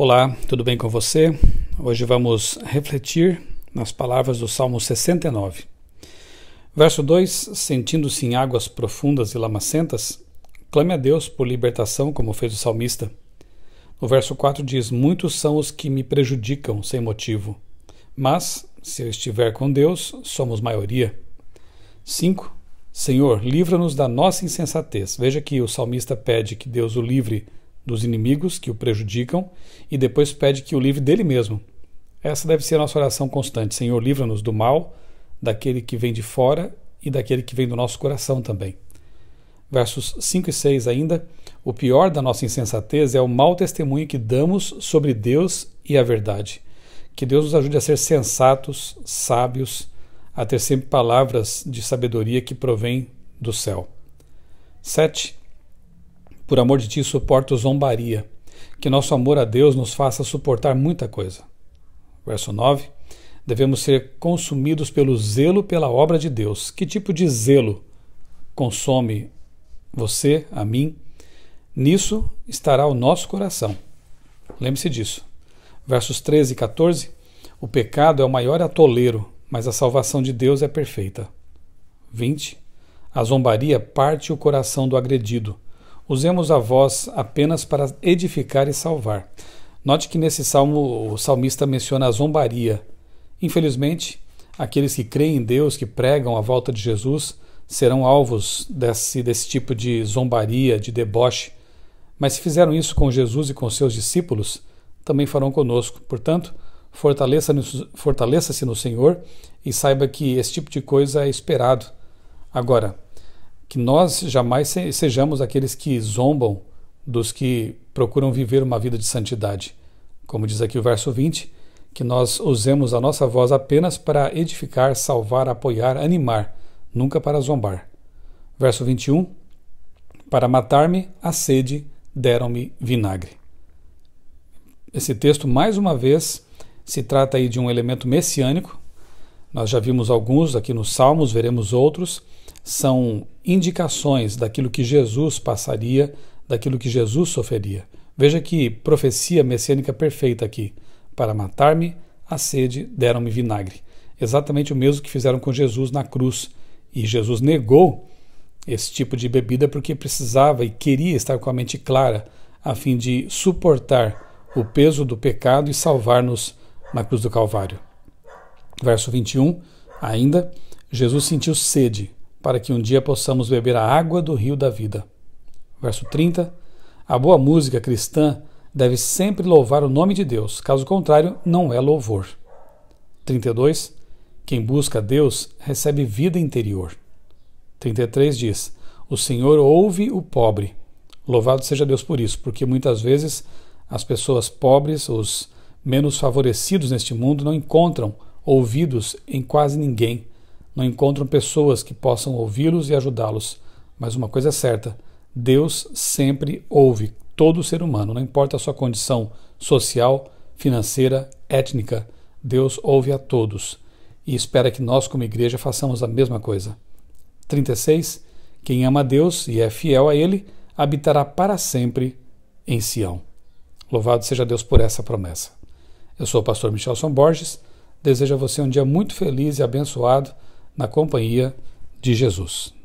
Olá, tudo bem com você? Hoje vamos refletir nas palavras do Salmo 69. Verso 2: Sentindo-se em águas profundas e lamacentas, clame a Deus por libertação, como fez o salmista. O verso 4 diz: Muitos são os que me prejudicam sem motivo, mas se eu estiver com Deus, somos maioria. 5. Senhor, livra-nos da nossa insensatez. Veja que o salmista pede que Deus o livre dos inimigos que o prejudicam e depois pede que o livre dele mesmo. Essa deve ser a nossa oração constante. Senhor, livra-nos do mal, daquele que vem de fora e daquele que vem do nosso coração também. Versos 5 e 6 ainda. O pior da nossa insensatez é o mau testemunho que damos sobre Deus e a verdade. Que Deus nos ajude a ser sensatos, sábios, a ter sempre palavras de sabedoria que provém do céu. 7. Por amor de ti, suporto zombaria. Que nosso amor a Deus nos faça suportar muita coisa. Verso 9. Devemos ser consumidos pelo zelo pela obra de Deus. Que tipo de zelo consome você, a mim? Nisso estará o nosso coração. Lembre-se disso. Versos 13 e 14. O pecado é o maior atoleiro, mas a salvação de Deus é perfeita. 20. A zombaria parte o coração do agredido, usemos a voz apenas para edificar e salvar. Note que nesse salmo o salmista menciona a zombaria. Infelizmente, aqueles que creem em Deus, que pregam a volta de Jesus, serão alvos desse, desse tipo de zombaria, de deboche. Mas se fizeram isso com Jesus e com seus discípulos, também farão conosco. Portanto, fortaleça-se fortaleça no Senhor e saiba que esse tipo de coisa é esperado. Agora, que nós jamais sejamos aqueles que zombam dos que procuram viver uma vida de santidade. Como diz aqui o verso 20, que nós usemos a nossa voz apenas para edificar, salvar, apoiar, animar, nunca para zombar. Verso 21: Para matar-me a sede, deram-me vinagre. Esse texto, mais uma vez, se trata aí de um elemento messiânico, nós já vimos alguns aqui nos Salmos, veremos outros. São indicações daquilo que Jesus passaria, daquilo que Jesus sofreria. Veja que profecia messiânica perfeita aqui. Para matar-me, a sede deram-me vinagre. Exatamente o mesmo que fizeram com Jesus na cruz. E Jesus negou esse tipo de bebida porque precisava e queria estar com a mente clara, a fim de suportar o peso do pecado e salvar-nos na cruz do Calvário. Verso 21, ainda, Jesus sentiu sede, para que um dia possamos beber a água do rio da vida. Verso 30, a boa música cristã deve sempre louvar o nome de Deus, caso contrário, não é louvor. 32, quem busca Deus recebe vida interior. 33 diz: O Senhor ouve o pobre. Louvado seja Deus por isso, porque muitas vezes as pessoas pobres, os menos favorecidos neste mundo, não encontram ouvidos em quase ninguém. Não encontram pessoas que possam ouvi-los e ajudá-los. Mas uma coisa é certa: Deus sempre ouve todo ser humano, não importa a sua condição social, financeira, étnica. Deus ouve a todos e espera que nós, como igreja, façamos a mesma coisa. 36. Quem ama a Deus e é fiel a Ele habitará para sempre em Sião. Louvado seja Deus por essa promessa. Eu sou o pastor Michel São Borges Desejo a você um dia muito feliz e abençoado na companhia de Jesus.